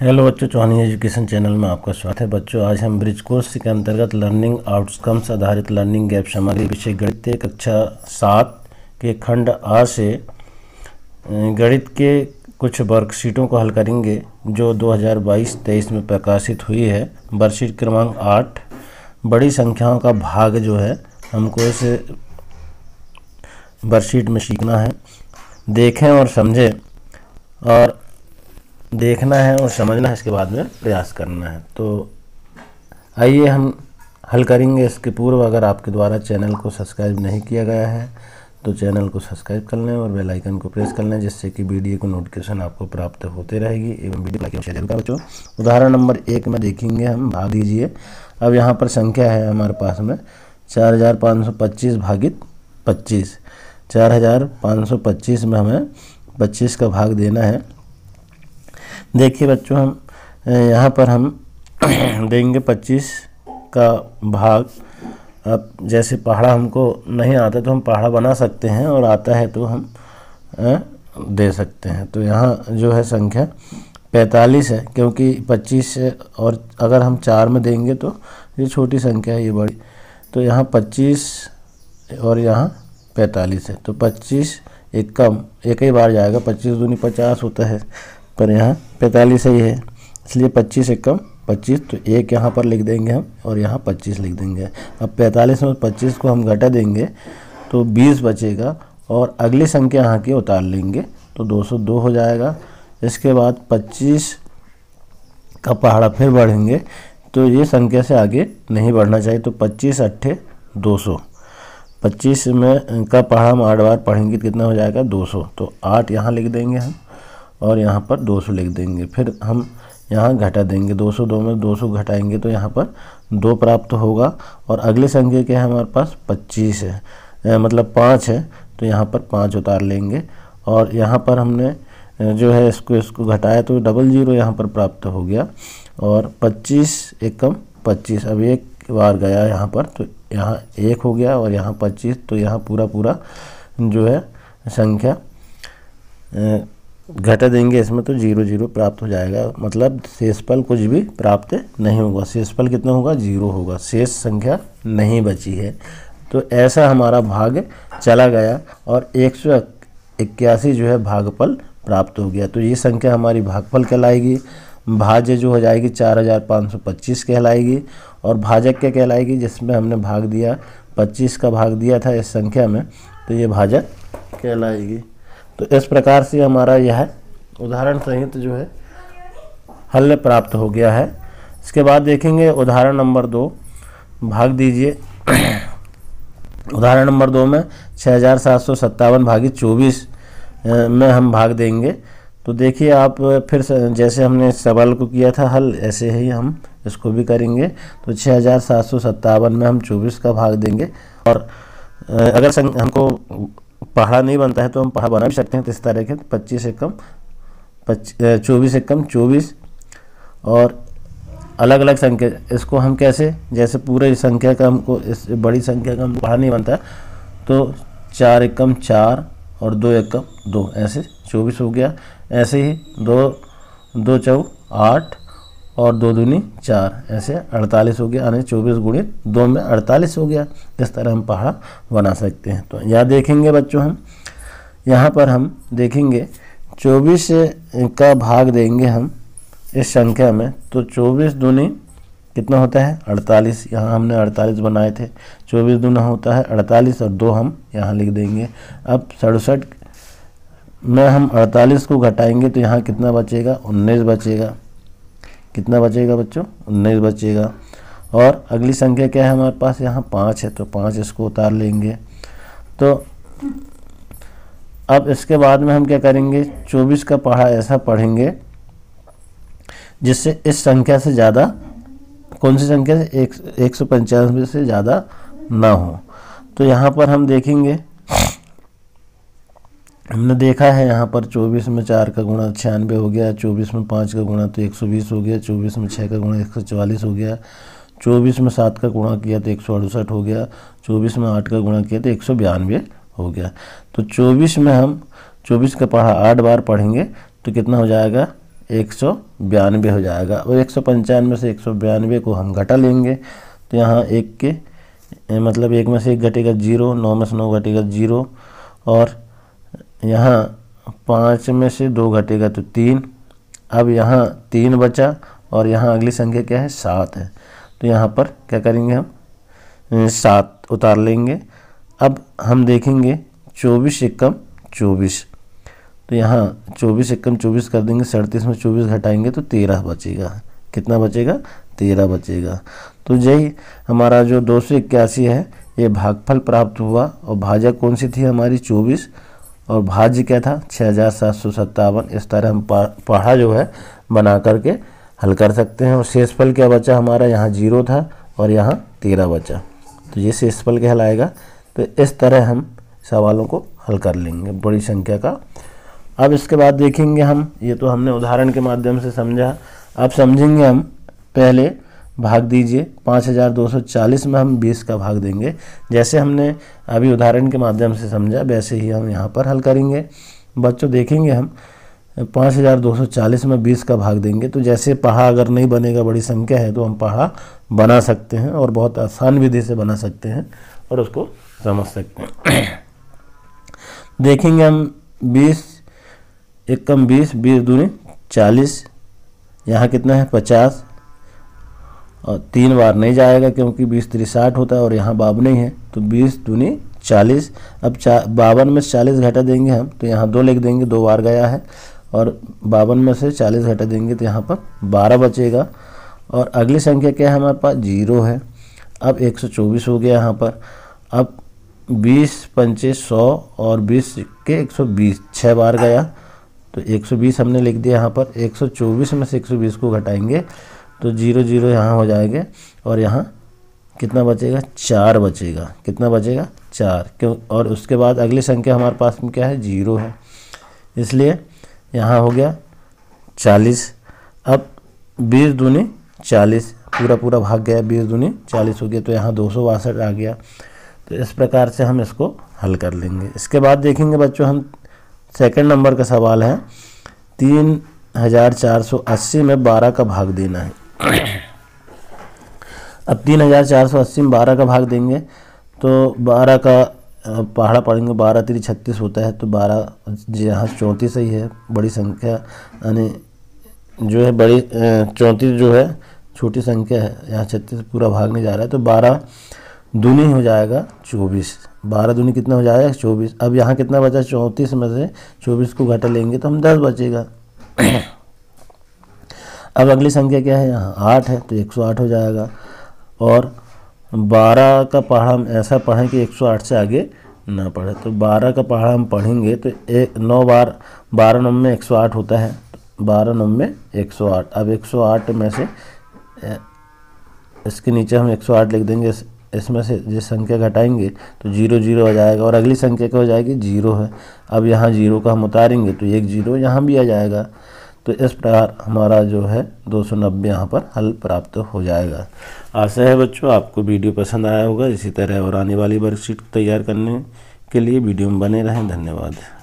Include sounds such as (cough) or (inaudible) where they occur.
hello बच्चों चौहानी education channel में आपका स्वागत है बच्चों आज हम ब्रिज कोर्स के अंतर्गत लर्निंग आउटकम्स आधारित लर्निंग गैप सामग्री विषय गणित कक्षा सात के खंड आ से गणित के कुछ वर्कशीटों को हल करेंगे जो 2022-23 में प्रकाशित हुई है वर्कशीट क्रमांक आठ बड़ी संख्याओं का भाग जो है हमको इस वर्कशीट में सीखना है देखें और समझें और देखना है और समझना है इसके बाद में प्रयास करना है तो आइए हम हल करेंगे इसके पूर्व अगर आपके द्वारा चैनल को सब्सक्राइब नहीं किया गया है तो चैनल को सब्सक्राइब कर लें और बेल आइकन को प्रेस कर लें जिससे कि वीडियो को नोटिफिकेशन आपको प्राप्त होते रहेगी एवं वीडियो लाइक शेयर करें बच्चों उदाहरण नंबर एक में देखेंगे हम भाग दीजिए अब यहाँ पर संख्या है हमारे पास में चार हज़ार पाँच सौ पच्चीस भागित पच्चीस चार हज़ार पाँच सौ पच्चीस में हमें पच्चीस का भाग देना है देखिए बच्चों हम यहाँ पर हम (clears throat) देंगे पच्चीस का भाग अब जैसे पहाड़ा हमको नहीं आता तो हम पहाड़ा बना सकते हैं और आता है तो हम दे सकते हैं तो यहाँ जो है संख्या पैंतालीस है क्योंकि पच्चीस से और अगर हम चार में देंगे तो ये छोटी संख्या है ये बड़ी तो यहाँ पच्चीस और यहाँ 45 है तो पच्चीस एक कम एक ही बार जाएगा पच्चीस दूनी पचास होता है पर यहाँ पैंतालीस ही है इसलिए पच्चीस से कम पच्चीस तो एक यहाँ पर लिख देंगे हम और यहाँ पच्चीस लिख देंगे अब पैंतालीस में पच्चीस को हम घटा देंगे तो बीस बचेगा और अगली संख्या यहाँ की उतार लेंगे तो दो सौ दो हो जाएगा इसके बाद पच्चीस का पहाड़ा फिर बढ़ेंगे तो ये संख्या से आगे नहीं बढ़ना चाहिए तो पच्चीस अट्ठे दो सौ पच्चीस में का पहाड़ा हम आठ बार पढ़ेंगे तो कितना हो जाएगा दो सौ तो आठ यहाँ लिख देंगे हम और यहाँ पर 200 लिख देंगे फिर हम यहाँ घटा देंगे 202 में 200 घटाएंगे तो यहाँ पर दो प्राप्त होगा और अगले संख्या के हमारे पास 25 है ए, मतलब पाँच है तो यहाँ पर पाँच उतार लेंगे और यहाँ पर हमने जो है इसको इसको घटाया तो डबल ज़ीरो यहाँ पर प्राप्त हो गया और 25 एकम पच्चीस अब एक बार गया यहाँ पर तो यहाँ एक हो गया और यहाँ पच्चीस तो यहाँ पूरा पूरा जो है संख्या ए, घटा देंगे इसमें तो जीरो जीरो प्राप्त हो जाएगा मतलब शेषफल कुछ भी प्राप्त नहीं होगा शेषफल कितना होगा जीरो होगा शेष संख्या नहीं बची है तो ऐसा हमारा भाग चला गया और एक सौ इक्यासी जो है भागफल प्राप्त हो गया तो ये संख्या हमारी भागफल कहलाएगी भाज्य जो हो जाएगी चार हज़ार पाँच सौ पच्चीस कहलाएगी और भाजक क्या कहलाएगी जिसमें हमने भाग दिया पच्चीस का भाग दिया था इस संख्या में तो ये भाजक कहलाएगी तो इस प्रकार से हमारा यह उदाहरण संहित जो है हल प्राप्त हो गया है इसके बाद देखेंगे उदाहरण नंबर दो भाग दीजिए उदाहरण नंबर दो में छः हज़ार सात सौ सत्तावन भागी चौबीस में हम भाग देंगे तो देखिए आप फिर जैसे हमने सवाल को किया था हल ऐसे ही हम इसको भी करेंगे तो छः हज़ार सात सौ सत्तावन में हम चौबीस का भाग देंगे और अगर हमको पहाड़ा नहीं बनता है तो हम पहाड़ बना भी सकते हैं तो इस तरह के पच्चीस से कम चौबीस से कम चौबीस और अलग अलग संख्या इसको हम कैसे जैसे पूरे संख्या का हमको इस बड़ी संख्या का हम पहाड़ा नहीं बनता तो चार एकम चार और दो एकम दो ऐसे चौबीस हो गया ऐसे ही दो दो चौ आठ और दो दूनी चार ऐसे अड़तालीस हो गया यानी चौबीस गुणित दो में अड़तालीस हो गया इस तरह हम पहाड़ बना सकते हैं तो यहाँ देखेंगे बच्चों हम यहाँ पर हम देखेंगे चौबीस का भाग देंगे हम इस संख्या में तो चौबीस दूनी कितना होता है अड़तालीस यहाँ हमने अड़तालीस बनाए थे चौबीस दूना होता है अड़तालीस और दो हम यहाँ लिख देंगे अब सड़सठ में हम अड़तालीस को घटाएँगे तो यहाँ कितना बचेगा उन्नीस बचेगा कितना बचेगा बच्चों उन्नीस बचेगा और अगली संख्या क्या है हमारे पास यहाँ पाँच है तो पाँच इसको उतार लेंगे तो अब इसके बाद में हम क्या करेंगे चौबीस का पढ़ा ऐसा पढ़ेंगे जिससे इस संख्या से ज़्यादा कौन सी संख्या से एक एक सौ पंचानवे से ज़्यादा ना हो तो यहाँ पर हम देखेंगे हमने देखा है यहाँ पर चौबीस में चार का गुणा छियानवे हो गया चौबीस में पाँच का गुणा तो एक सौ बीस हो गया चौबीस में छः का गुणा एक सौ चवालीस हो गया चौबीस में सात का गुणा किया तो एक सौ अड़सठ हो गया चौबीस में आठ का गुणा किया तो एक सौ बयानवे हो गया तो चौबीस में हम चौबीस का पढ़ा आठ बार पढ़ेंगे तो कितना हो जाएगा एक सौ बयानवे हो जाएगा और एक सौ पंचानवे से एक सौ बयानवे को हम घटा लेंगे तो यहाँ एक के मतलब एक में से एक घटेगा जीरो नौ में से नौ घटेगा जीरो और यहाँ पाँच में से दो घटेगा तो तीन अब यहाँ तीन बचा और यहाँ अगली संख्या क्या है सात है तो यहाँ पर क्या करेंगे हम सात उतार लेंगे अब हम देखेंगे चौबीस एकम चौबीस तो यहाँ चौबीस एकम चौबीस कर देंगे सड़तीस में चौबीस घटाएंगे तो तेरह बचेगा कितना बचेगा तेरह बचेगा तो यही हमारा जो दो सौ इक्यासी है ये भागफल प्राप्त हुआ और भाजक कौन सी थी हमारी चौबीस और भाज्य क्या था छः हज़ार सात सौ सत्तावन इस तरह हम पढ़ा जो है बना करके हल कर सकते हैं और शेषफल क्या बचा हमारा यहाँ जीरो था और यहाँ तेरह बचा तो ये शेषफल के हल आएगा तो इस तरह हम सवालों को हल कर लेंगे बड़ी संख्या का अब इसके बाद देखेंगे हम ये तो हमने उदाहरण के माध्यम से समझा अब समझेंगे हम पहले भाग दीजिए 5240 में हम 20 का भाग देंगे जैसे हमने अभी उदाहरण के माध्यम से समझा वैसे ही हम यहाँ पर हल करेंगे बच्चों देखेंगे हम 5240 में 20 का भाग देंगे तो जैसे पहा अगर नहीं बनेगा बड़ी संख्या है तो हम पहा बना सकते हैं और बहुत आसान विधि से बना सकते हैं और उसको समझ सकते हैं (clears throat) देखेंगे हम 20 एक कम बीस बीस दूनी चालीस यहाँ कितना है पचास और तीन बार नहीं जाएगा क्योंकि बीस त्री साठ होता है और यहाँ बावन ही है तो बीस दूनी चालीस अब चा बावन में से चालीस घटा देंगे हम तो यहाँ दो लिख देंगे दो बार गया है और बावन में से चालीस घटा देंगे तो यहाँ पर बारह बचेगा और अगली संख्या क्या है हमारे पास जीरो है अब एक सौ चौबीस हो गया यहाँ पर अब बीस पंचे सौ और बीस के एक सौ बीस छः बार गया तो एक सौ बीस हमने लिख दिया यहाँ पर एक सौ चौबीस में से एक सौ बीस को घटाएंगे तो जीरो जीरो यहाँ हो जाएंगे और यहाँ कितना बचेगा चार बचेगा कितना बचेगा चार क्यों और उसके बाद अगली संख्या हमारे पास में क्या है जीरो है इसलिए यहाँ हो गया चालीस अब बीस दूनी चालीस पूरा पूरा भाग गया बीस दूनी चालीस हो गया तो यहाँ दो सौ बासठ आ गया तो इस प्रकार से हम इसको हल कर लेंगे इसके बाद देखेंगे बच्चों हम सेकंड नंबर का सवाल है तीन हज़ार चार सौ अस्सी में बारह का भाग देना है अब तीन हज़ार चार सौ अस्सी में बारह का भाग देंगे तो बारह का पहाड़ा पढ़ेंगे बारह तीन छत्तीस होता है तो बारह यहाँ चौंतीस ही है बड़ी संख्या यानी जो है बड़ी चौंतीस जो है छोटी संख्या है यहाँ छत्तीस पूरा भाग नहीं जा रहा है तो बारह दूनी हो जाएगा चौबीस बारह दूनी कितना हो जाएगा चौबीस अब यहाँ कितना बचा चौंतीस में से चौबीस को घटा लेंगे तो हम दस बचेगा अब अगली संख्या क्या है यहाँ आठ है तो एक सौ आठ हो जाएगा और बारह का पहाड़ हम ऐसा पढ़ें कि एक सौ आठ से आगे ना पढ़े तो बारह का पहाड़ हम पढ़ेंगे तो एक नौ बार बारह नम में एक सौ आठ होता है बारह नम में एक सौ आठ अब एक सौ आठ में से इसके नीचे हम एक सौ आठ लिख देंगे इसमें से जिस संख्या घटाएंगे तो जीरो जीरो आ जाएगा और अगली संख्या क्या हो जाएगी जीरो है अब यहाँ जीरो का हम उतारेंगे तो एक जीरो यहाँ भी आ जाएगा तो इस प्रकार हमारा जो है दो सौ नब्बे यहाँ पर हल प्राप्त हो जाएगा आशा है बच्चों आपको वीडियो पसंद आया होगा इसी तरह और आने वाली वर्कशीट तैयार करने के लिए वीडियो में बने रहें धन्यवाद